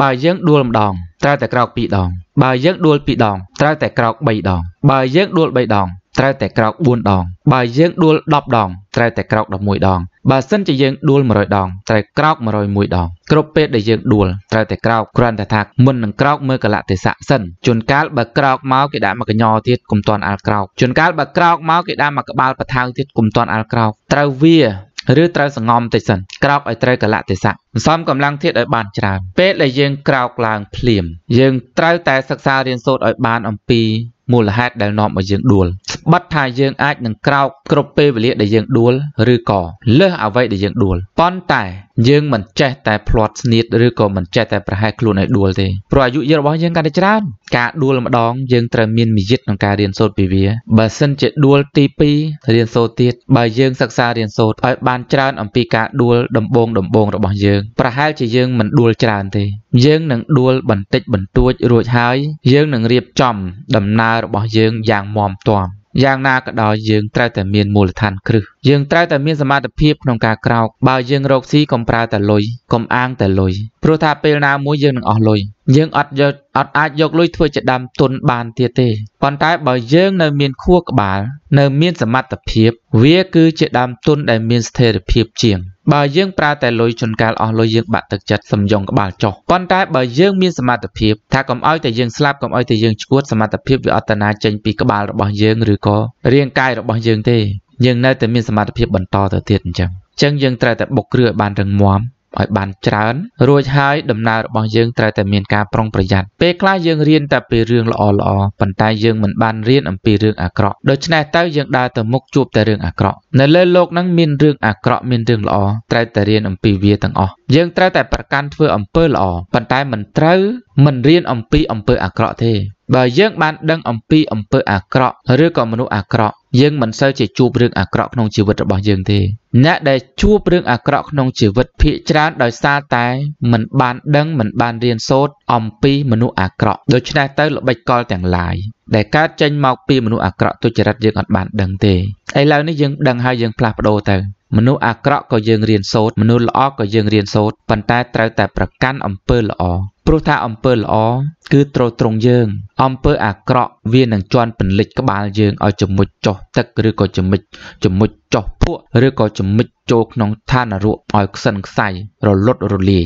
បើយើងដួលម្ដង ត្រូវតែក្រោក2ដង បើយើងដួល2ដងត្រូវតែក្រោក3ដង បើយើងដួល3ដងត្រូវតែក្រោក4ដងបើយើងដួល10ដងត្រូវតែក្រោក11ដងបើសិនជាយើងដួល100ដងត្រូវក្រោក101ដងគ្រប់ពេលដែលយើងដួលត្រូវតែក្រោកគ្រាន់តែថាមុននឹងក្រោកមើលកលៈទេសៈសិនជួនកាលបើក្រោកមកគេដាក់មកកញ្ញោទៀតកុំតន់អាលក្រោកជួនកាលបើក្រោកមកគេដាក់មកក្បាលបថៅទៀតកុំតន់អាលក្រោកត្រូវវាឬត្រូវសងំតិចសិនក្រោកឲ្យត្រូវកលៈទេសៈសន្សំកម្លាំងធាតុឲ្យបានច្រើនពេលដែលយើងក្រោកឡើងភ្លាម យើងត្រូវតែសិក្សារៀនសូត្រឲ្យបាន អំពីមូលហេតុដែលនាំឲ្យយើងដួលស្បិតថាយើងអាចនឹងក្រោកគ្រប់ពេលវេលាដែលយើងដួលឬក៏លើសអ្វីដែលយើងដួលប៉ុន្តែយើងមិនចេះ តែភ្លាត់ស្នៀតឬក៏មិនចេះតែប្រហែសខ្លួនឲ្យដួលទេព្រោះអាយុរបស់យើងកាន់តែច្រើនការដួលម្ដងយើងត្រូវមានមារយាទក្នុងការរៀនសូត្រពីវាបើសិនជាដួលទី2រៀនសូត្រទៀតបើយើងសិក្សារៀនសូត្រឲ្យបានច្រើនអំពីការដួលដំបងដំបងរបស់យើងប្រហែលជាយើងមិនដួលច្រើនទេ យើងនឹងដួលបន្តិចបន្តួចរួចហើយ យើងនឹងរៀបចំដំណើររបស់យើងយ៉ាងមាំទាំយ៉ាងណាក៏ដោយយើងត្រូវតែមានមូលដ្ឋានគ្រឹះយើងត្រូវតែមានសមត្ថភាពក្នុងការក្រោកបើយើងរកស៊ីកុំប្រើតែលុយកុំអាងតែលុយព្រោះថាពេលណាមួយយើងនឹងអស់លុយយើងអត់យកអត់អាចយកលុយធ្វើជាដើមទុនបានទៀតទេប៉ុន្តែបើយើងនៅមានខួរក្បាល នៅមានសមត្ថភាពវាគឺជាដើមទុនដែលមានស្ថិរភាពជាងបើយើងប្រើតែលុយជន់កាលអស់លុយយើងបាក់ទឹកចិត្តសំយងក្បាលចុះប៉ុន្តែបើយើងមានសមត្ថភាពថាកុំឲ្យតែយើងស្លាប់កុំឲ្យតែយើងឈួតសមត្ថភាពវាអត្តនាចេញពីក្បាលរបស់យើងឬក៏រាងកាយរបស់យើងទេយើងនៅតែមានសមត្ថភាពបន្តទៅទៀតអញ្ចឹងចឹងយើងត្រូវតែបុកគ្រឹះឲ្យបានរឹងមាំឲ្យបានច្រើនរួចហើយដំណើររបស់យើងត្រូវតែមានការប្រុងប្រយ័ត្នពេលខ្លះយើងរៀនតែពីរឿងល្អល្អប៉ុន្តែយើងមិនបានរៀនអំពីរឿងអាក្រក់ដូច្នេះទៅយើងដើរទៅមុខជួបតែរឿងអាក្រក់នៅលើโลกហ្នឹងមានរឿងអាក្រក់មានរឿងល្អត្រូវតែរៀនអំពីវាទាំងអស់យើងត្រូវតែប្រកាន់ធ្វើអំពើល្អប៉ុន្តែមិនត្រូវមិនរៀនអំពីអំពើអាក្រក់ទេបើយើងបានដឹងអំពីអំពើអាក្រក់ឬក៏មនុស្សអាក្រក់យើងមិនសូវជាជួបរឿងអាក្រក់ក្នុងជីវិតរបស់យើងទេអ្នកដែលជួបរឿងអាក្រក់ក្នុងជីវិតភាគច្រើនដោយសារតែ មិនបានដឹងមិនបានរៀនសូត្រអំពីមនុស្សអាក្រក់ដូច្នេះទៅល្បិចកលទាំងឡាយដែលកើតចេញមកពីមនុស្សអាក្រក់ទុច្ចរិតយើងអត់បានដឹងទេឥឡូវនេះយើងដឹងហើយយើងផ្លាស់ប្ដូរទៅមនុស្សអាក្រក់ក៏យើងរៀនសូត្រមនុស្សល្អក៏យើងរៀនសូត្រប៉ុន្តែត្រូវតែប្រកាន់អំពើល្អព្រោះថាអំពើល្អគឺទ្រទ្រង់យើង អំពើអាក្រក់វានឹងជន់ពន្លិចក្បាលយើងឲ្យជំមុចចុះទឹកឬក៏ជំមុចជំមុចចុះភក់ឬក៏ជំមុចចូលក្នុងឋាននរកឲ្យខ្សិនខ្សៃរលត់រលាយ